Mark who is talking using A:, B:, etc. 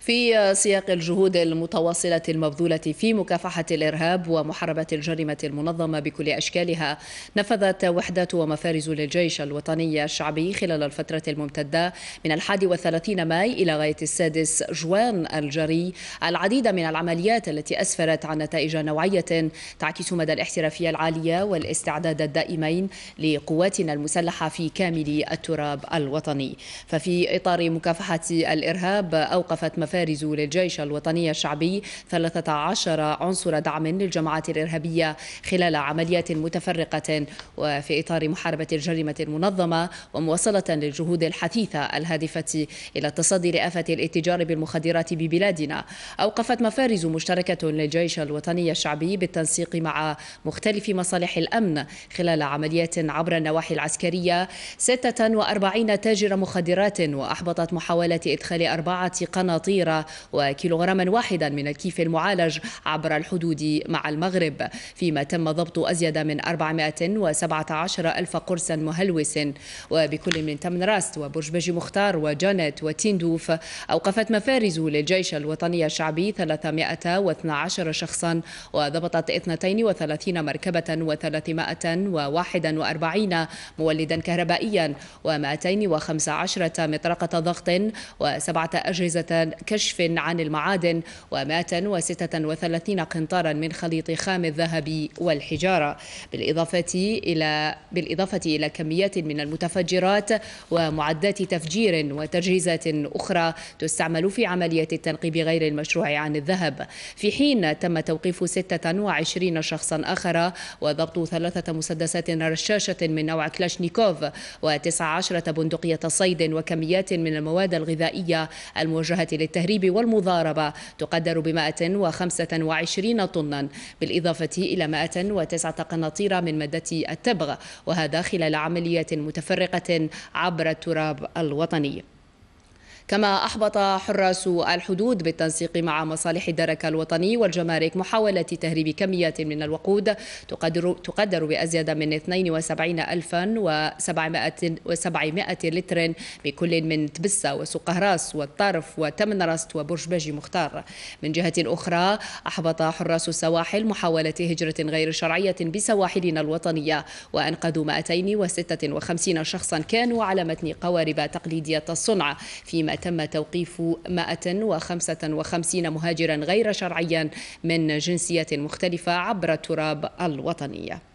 A: في سياق الجهود المتواصلة المبذولة في مكافحة الإرهاب ومحاربة الجريمة المنظمة بكل أشكالها نفذت وحدة ومفارز للجيش الوطني الشعبي خلال الفترة الممتدة من الحادي والثلاثين ماي إلى غاية السادس جوان الجري العديد من العمليات التي أسفرت عن نتائج نوعية تعكس مدى الاحترافية العالية والاستعداد الدائمين لقواتنا المسلحة في كامل التراب الوطني ففي إطار مكافحة الإرهاب أوقفت فارز للجيش الوطني الشعبي 13 عنصر دعم للجماعات الإرهابية خلال عمليات متفرقة وفي إطار محاربة الجريمة المنظمة ومواصلة للجهود الحثيثة الهادفة إلى التصدي لآفة الاتجار بالمخدرات ببلادنا أوقفت مفارز مشتركة للجيش الوطني الشعبي بالتنسيق مع مختلف مصالح الأمن خلال عمليات عبر النواحي العسكرية 46 تاجر مخدرات وأحبطت محاولة إدخال أربعة قناطير الصغيرة وكيلوغراما واحدا من الكيف المعالج عبر الحدود مع المغرب فيما تم ضبط أزيد من 417 ألف قرص مهلوس وبكل من تمنراست وبرج بجي مختار وجانيت وتندوف أوقفت مفارز للجيش الوطني الشعبي 312 شخصا وضبطت 32 مركبة و341 مولدا كهربائيا و215 مطرقة ضغط و7 أجهزة كشف عن المعادن و136 قنطارا من خليط خام الذهب والحجارة بالإضافة إلى بالإضافة إلى كميات من المتفجرات ومعدات تفجير وتجهيزات أخرى تستعمل في عملية التنقيب غير المشروع عن الذهب في حين تم توقيف 26 شخصا آخر وضبط ثلاثة مسدسات رشاشة من نوع كلاشنيكوف و19 بندقية صيد وكميات من المواد الغذائية الموجهة للتهديد التهريب والمضاربة تقدر ب 125 طنا بالإضافة إلى 109 قناطير من مادة التبغ وهذا خلال عمليات متفرقة عبر التراب الوطني كما أحبط حراس الحدود بالتنسيق مع مصالح الدرك الوطني والجمارك محاولة تهريب كميات من الوقود تقدر, تقدر بأزيد من و 700 لتر بكل من تبسة وسقهراس والطرف وتمنرست بجي مختار من جهة أخرى أحبط حراس السواحل محاولة هجرة غير شرعية بسواحلنا الوطنية وأنقذوا 256 شخصا كانوا على متن قوارب تقليدية الصنع فيما تم توقيف 155 مهاجرا غير شرعيا من جنسيات مختلفة عبر التراب الوطنية